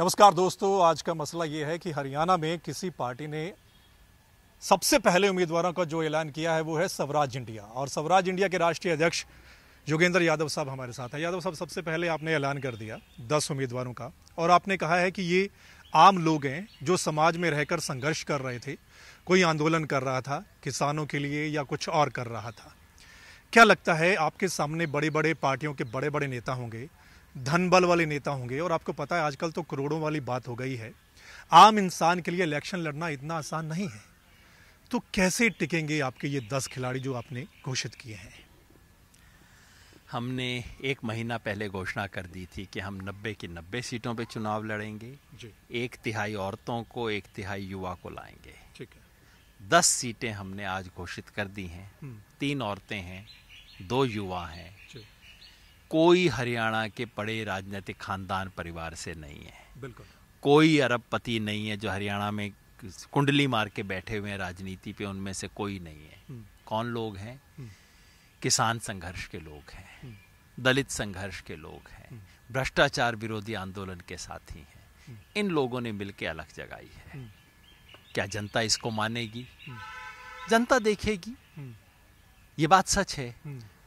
नमस्कार दोस्तों आज का मसला ये है कि हरियाणा में किसी पार्टी ने सबसे पहले उम्मीदवारों का जो ऐलान किया है वो है स्वराज इंडिया और स्वराज इंडिया के राष्ट्रीय अध्यक्ष जोगेंद्र यादव साहब हमारे साथ हैं यादव साहब सबसे पहले आपने ऐलान कर दिया दस उम्मीदवारों का और आपने कहा है कि ये आम लोग हैं जो समाज में रहकर संघर्ष कर रहे थे कोई आंदोलन कर रहा था किसानों के लिए या कुछ और कर रहा था क्या लगता है आपके सामने बड़े बड़े पार्टियों के बड़े बड़े नेता होंगे धन बल वाले नेता होंगे और आपको पता है आजकल तो करोड़ों वाली बात हो गई है आम इंसान के लिए इलेक्शन लड़ना इतना आसान नहीं है तो कैसे टिकेंगे आपके ये दस खिलाड़ी जो आपने घोषित किए हैं हमने एक महीना पहले घोषणा कर दी थी कि हम नब्बे की नब्बे सीटों पर चुनाव लड़ेंगे जी। एक तिहाई औरतों को एक तिहाई युवा को लाएंगे ठीक है दस सीटें हमने आज घोषित कर दी हैं हम्म। तीन औरतें हैं दो युवा हैं कोई हरियाणा के बड़े राजनीतिक खानदान परिवार से नहीं है बिल्कुल कोई अरबपति नहीं है जो हरियाणा में कुंडली मार के बैठे हुए हैं राजनीति पे उनमें से कोई नहीं है हम्म। कौन लोग हैं हम्म। किसान संघर्ष के लोग हैं हम्म। दलित संघर्ष के लोग हैं भ्रष्टाचार विरोधी आंदोलन के साथी हैं इन लोगों ने मिलकर अलग जगाई है क्या जनता इसको मानेगी जनता देखेगी ये बात सच है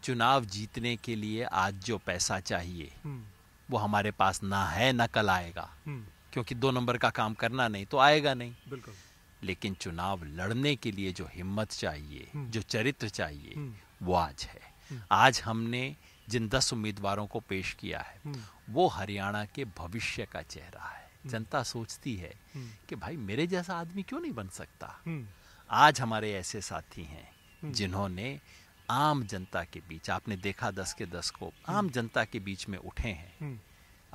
चुनाव जीतने के लिए आज जो पैसा चाहिए हम्म। वो हमारे पास ना है ना कल आएगा हम्म। क्योंकि दो नंबर का काम करना नहीं तो आएगा नहीं बिल्कुल लेकिन चुनाव लड़ने के लिए जो हिम्मत चाहिए हम्म। जो चरित्र चाहिए वो आज है आज हमने जिन दस उम्मीदवारों को पेश किया है वो हरियाणा के भविष्य का चेहरा है जनता सोचती है कि भाई मेरे जैसा आदमी क्यों नहीं बन सकता आज हमारे ऐसे साथी हैं जिन्होंने आम जनता के बीच आपने देखा दस के दस को हम्म। आम जनता के बीच में उठे हैं हम्म।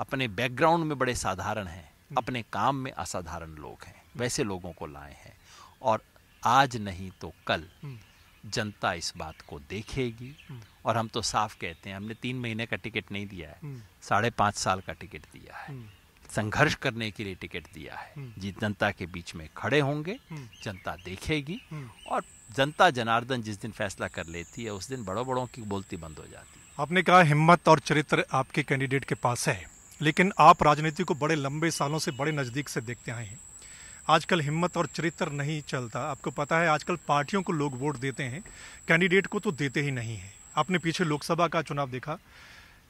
अपने बैकग्राउंड में बड़े साधारण हैं हम्म। अपने काम में असाधारण लोग हैं वैसे लोगों को लाए हैं और आज नहीं तो कल जनता इस बात को देखेगी और हम तो साफ कहते हैं हमने तीन महीने का टिकट नहीं दिया है साढ़े पाँच साल का टिकट दिया है संघर्ष करने के लिए टिकट दिया है हम्म। जी जनता के बीच में खड़े होंगे हम्म। जनता देखेगी हम्म। और जनता जनार्दन जिस दिन फैसला कर लेती है उस दिन बड़ों बड़ों की बोलती बंद हो जाती है आपने कहा हिम्मत और चरित्र आपके कैंडिडेट के पास है लेकिन आप राजनीति को बड़े लंबे सालों से बड़े नज़दीक से देखते आए हैं आजकल हिम्मत और चरित्र नहीं चलता आपको पता है आजकल पार्टियों को लोग वोट देते हैं कैंडिडेट को तो देते ही नहीं है आपने पीछे लोकसभा का चुनाव देखा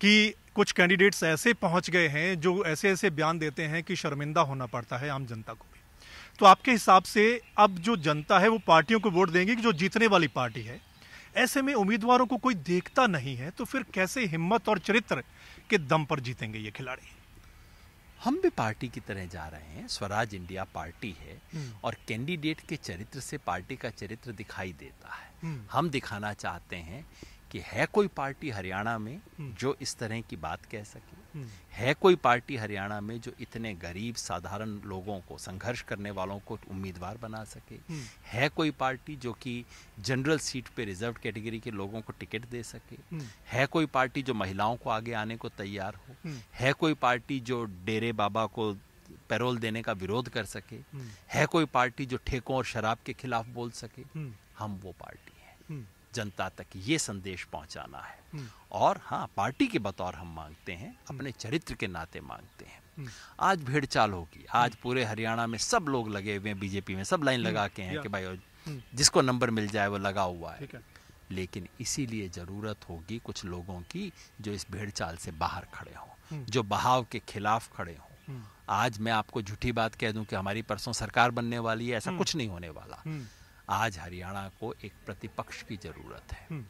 कि कुछ कैंडिडेट्स ऐसे पहुंच गए हैं जो ऐसे ऐसे बयान देते हैं कि शर्मिंदा होना पड़ता है आम जनता को भी तो आपके हिसाब से अब जो जनता है वो पार्टियों को वोट देंगी कि जो जीतने वाली पार्टी है ऐसे में उम्मीदवारों को कोई देखता नहीं है तो फिर कैसे हिम्मत और चरित्र के दम पर जीतेंगे ये खिलाड़ी हम भी पार्टी की तरह जा रहे हैं स्वराज इंडिया पार्टी है हम्म। और कैंडिडेट के चरित्र से पार्टी का चरित्र दिखाई देता है हम्म। हम दिखाना चाहते हैं कि है कोई पार्टी हरियाणा में हम्म। जो इस तरह की बात कह सके हम्म। है कोई पार्टी हरियाणा में जो इतने गरीब साधारण लोगों को संघर्ष करने वालों को उम्मीदवार बना सके हम्म। है कोई पार्टी जो कि जनरल सीट पे रिजर्व कैटेगरी के लोगों को टिकट दे सके है कोई पार्टी जो महिलाओं को आगे आने को तैयार हो है कोई पार्टी जो डेरे बाबा को पैरोल देने का विरोध कर सके है कोई पार्टी जो ठेकों और शराब के खिलाफ बोल सके हम वो पार्टी है जनता तक ये संदेश पहुंचाना है हम्म। और हाँ पार्टी के बतौर हम मांगते हैं अपने हम्म। चरित्र के नाते मांगते हैं हम्म। आज भीड़ चाल होगी आज पूरे हरियाणा में सब लोग लगे हुए हैं बीजेपी में सब लाइन लगा के हैं कि भाई जिसको नंबर मिल जाए वो लगा हुआ है लेकिन इसीलिए ज़रूरत होगी कुछ लोगों की जो इस भीड़ चाल से बाहर खड़े हों जो बहाव के खिलाफ खड़े हों आज मैं आपको झूठी बात कह दूं कि हमारी परसों सरकार बनने वाली है ऐसा कुछ नहीं होने वाला आज हरियाणा को एक प्रतिपक्ष की जरूरत है हम्म।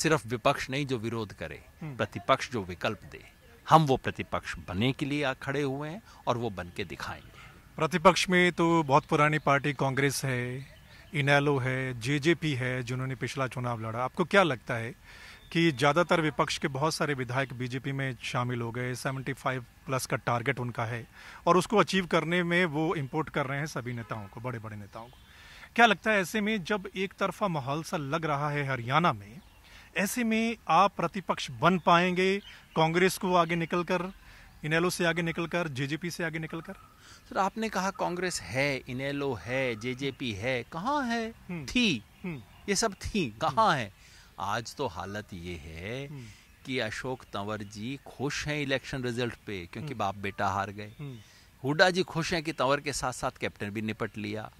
सिर्फ विपक्ष नहीं जो विरोध करे हम्म। प्रतिपक्ष जो विकल्प दे हम वो प्रतिपक्ष बनने के लिए खड़े हुए हैं और वो बन के दिखाएंगे प्रतिपक्ष में तो बहुत पुरानी पार्टी कांग्रेस है इनेलो है जेजेपी है जिन्होंने पिछला चुनाव लड़ा आपको क्या लगता है कि ज़्यादातर विपक्ष के बहुत सारे विधायक बीजेपी में शामिल हो गए 75 प्लस का टारगेट उनका है और उसको अचीव करने में वो इम्पोर्ट कर रहे हैं सभी नेताओं को बड़े बड़े नेताओं को क्या लगता है ऐसे में जब एक तरफा माहौल सा लग रहा है हरियाणा में ऐसे में आप प्रतिपक्ष बन पाएंगे कांग्रेस को आगे निकलकर इनेलो से आगे निकलकर जेजेपी से आगे निकलकर सर आपने कहा कांग्रेस है इनेलो है जेजेपी है कहाँ है हम्म, थी हम्म। ये सब थी कहाँ हम्म। है आज तो हालत ये है कि अशोक तंवर जी खुश हैं इलेक्शन रिजल्ट पे क्योंकि बाप बेटा हार गए हुडा जी खुश हैं कि तंवर के साथ साथ कैप्टन भी निपट लिया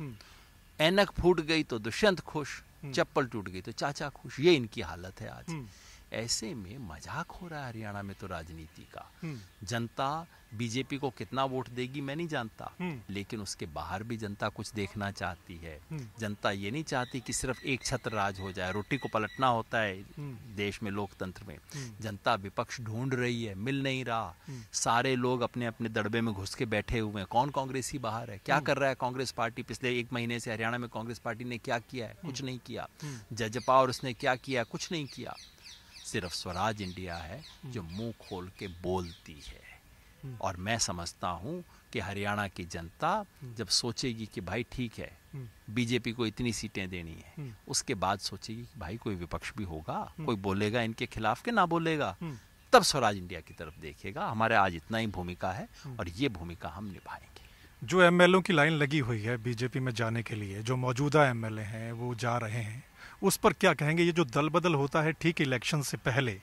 एनक फूट गई तो दुष्यंत खुश हम्म। चप्पल टूट गई तो चाचा खुश ये इनकी हालत है आज हम्म। ऐसे में मजाक हो रहा है हरियाणा में तो राजनीति का हम्म। जनता बीजेपी को कितना वोट देगी मैं नहीं जानता हम्म। लेकिन उसके बाहर भी जनता कुछ देखना चाहती है हम्म। जनता ये नहीं चाहती कि सिर्फ एक छत्र राज हो जाए रोटी को पलटना होता है देश में लोकतंत्र में जनता विपक्ष ढूंढ रही है मिल नहीं रहा सारे लोग अपने अपने दड़बे में घुस के बैठे हुए हैं कौन ही बाहर है क्या कर रहा है कांग्रेस पार्टी पिछले एक महीने से हरियाणा में कांग्रेस पार्टी ने क्या किया है कुछ नहीं किया जजपा और उसने क्या किया कुछ नहीं किया सिर्फ स्वराज इंडिया है हम्म। जो मुंह खोल के बोलती है हम्म। और मैं समझता हूँ कि हरियाणा की जनता हम्म। जब सोचेगी कि भाई ठीक है बीजेपी को इतनी सीटें देनी है उसके बाद सोचेगी कि भाई कोई विपक्ष भी होगा कोई बोलेगा इनके खिलाफ के ना बोलेगा तब स्वराज इंडिया की तरफ देखेगा हमारे आज इतना ही भूमिका है और ये भूमिका हम निभाएंगे जो एमएलओ की लाइन लगी हुई है बीजेपी में जाने के लिए जो मौजूदा एमएलए हैं वो जा रहे हैं उस पर क्या कहेंगे ये जो दल बदल होता है ठीक इलेक्शन से पहले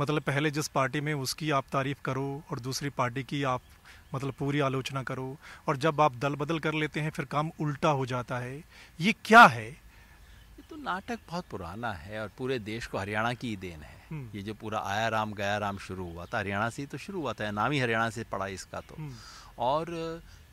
मतलब पहले जिस पार्टी में उसकी आप तारीफ़ करो और दूसरी पार्टी की आप मतलब पूरी आलोचना करो और जब आप दल बदल कर लेते हैं फिर काम उल्टा हो जाता है ये क्या है ये तो नाटक बहुत पुराना है और पूरे देश को हरियाणा की ही देन है हम्म। ये जो पूरा आया राम गया राम शुरू हुआ था हरियाणा से ही तो शुरू हुआ था नाम ही हरियाणा से पड़ा इसका तो हम्म। और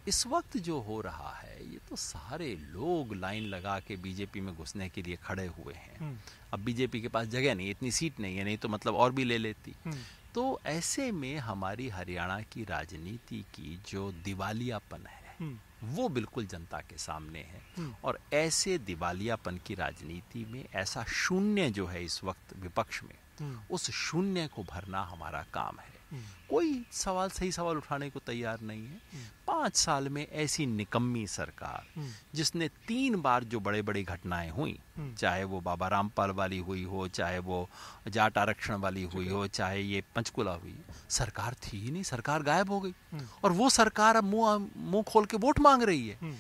इस वक्त जो हो रहा है ये तो सारे लोग लाइन लगा के बीजेपी में घुसने के लिए खड़े हुए हैं हम्म। अब बीजेपी के पास जगह नहीं इतनी सीट नहीं है नहीं तो मतलब और भी ले लेती हम्म। तो ऐसे में हमारी हरियाणा की राजनीति की जो दिवालियापन है हम्म। वो बिल्कुल जनता के सामने है और ऐसे दिवालियापन की राजनीति में ऐसा शून्य जो है इस वक्त विपक्ष में उस शून्य को भरना हमारा काम है कोई सवाल सही सवाल उठाने को तैयार नहीं है पांच साल में ऐसी निकम्मी सरकार जिसने तीन बार जो बड़े बड़े घटनाएं हुई चाहे वो बाबा रामपाल वाली हुई हो चाहे वो जाट आरक्षण वाली हुई हो चाहे ये पंचकुला हुई सरकार थी ही नहीं सरकार गायब हो गई और वो सरकार अब मुंह मुंह खोल के वोट मांग रही है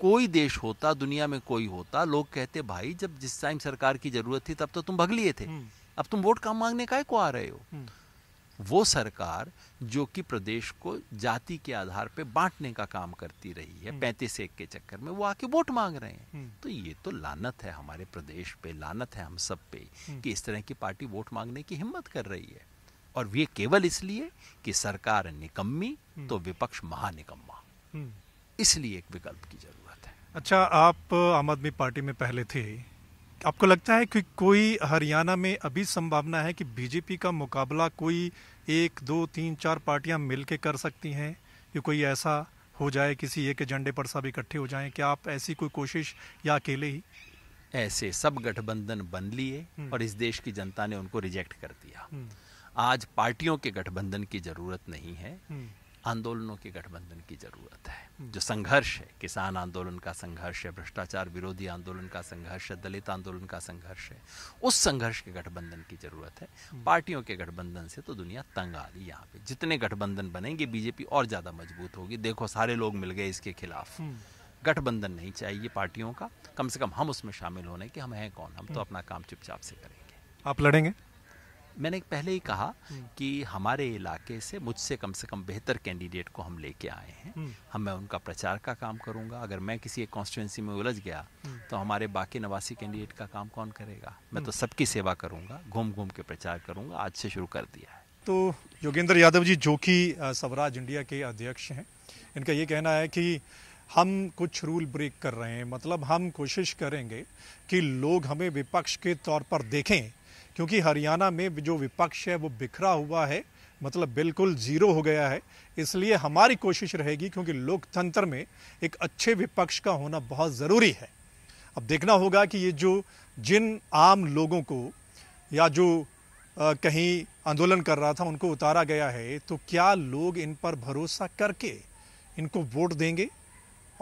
कोई देश होता दुनिया में कोई होता लोग कहते भाई जब जिस टाइम सरकार की जरूरत थी तब तो तुम भग लिए थे अब तुम वोट काम मांगने का को आ रहे हो वो सरकार जो कि प्रदेश को जाति के आधार पे बांटने का काम करती रही है हम्म। पैंतीस एक के चक्कर में वो आके वोट मांग रहे हैं हम्म। तो ये तो लानत है हमारे प्रदेश पे लानत है हम सब पे हम्म। कि इस तरह की पार्टी वोट मांगने की हिम्मत कर रही है और ये केवल इसलिए कि सरकार निकम्मी तो विपक्ष महानिकम्मा इसलिए एक विकल्प की जरूरत है अच्छा आप आम आदमी पार्टी में पहले थे आपको लगता है कि कोई हरियाणा में अभी संभावना है कि बीजेपी का मुकाबला कोई एक दो तीन चार पार्टियां मिल कर सकती हैं कि कोई ऐसा हो जाए किसी एक एजेंडे पर सब इकट्ठे हो जाएं क्या आप ऐसी कोई कोशिश या अकेले ही ऐसे सब गठबंधन बन लिए हम्म। और इस देश की जनता ने उनको रिजेक्ट कर दिया हम्म। आज पार्टियों के गठबंधन की जरूरत नहीं है हम्म। आंदोलनों के गठबंधन की ज़रूरत है जो संघर्ष है किसान आंदोलन का संघर्ष है भ्रष्टाचार विरोधी आंदोलन का संघर्ष है दलित आंदोलन का संघर्ष है उस संघर्ष के गठबंधन की ज़रूरत है हम्म। पार्टियों के गठबंधन से तो दुनिया तंग आ रही यहाँ पे जितने गठबंधन बनेंगे बीजेपी और ज़्यादा मजबूत होगी देखो सारे लोग मिल गए इसके खिलाफ हम्म। गठबंधन नहीं चाहिए पार्टियों का कम से कम हम उसमें शामिल होने की हम हैं कौन हम तो हम्म। अपना काम चुपचाप से करेंगे आप लड़ेंगे मैंने पहले ही कहा हम्म। कि हमारे इलाके से मुझसे कम से कम बेहतर कैंडिडेट को हम लेके आए हैं हम्म। हम मैं उनका प्रचार का काम करूंगा अगर मैं किसी एक कॉन्स्टिट्यूंसी में उलझ गया हम्म। तो हमारे बाकी नवासी कैंडिडेट का काम कौन करेगा मैं तो सबकी सेवा करूंगा घूम घूम के प्रचार करूंगा आज से शुरू कर दिया है तो योगेंद्र यादव जी जो कि स्वराज इंडिया के अध्यक्ष हैं इनका ये कहना है कि हम कुछ रूल ब्रेक कर रहे हैं मतलब हम कोशिश करेंगे कि लोग हमें विपक्ष के तौर पर देखें क्योंकि हरियाणा में जो विपक्ष है वो बिखरा हुआ है मतलब बिल्कुल ज़ीरो हो गया है इसलिए हमारी कोशिश रहेगी क्योंकि लोकतंत्र में एक अच्छे विपक्ष का होना बहुत ज़रूरी है अब देखना होगा कि ये जो जिन आम लोगों को या जो आ, कहीं आंदोलन कर रहा था उनको उतारा गया है तो क्या लोग इन पर भरोसा करके इनको वोट देंगे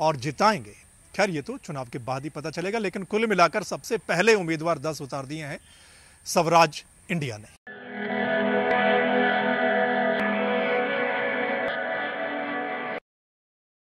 और जिताएंगे खैर ये तो चुनाव के बाद ही पता चलेगा लेकिन कुल मिलाकर सबसे पहले उम्मीदवार दस उतार दिए हैं स्वराज इंडिया ने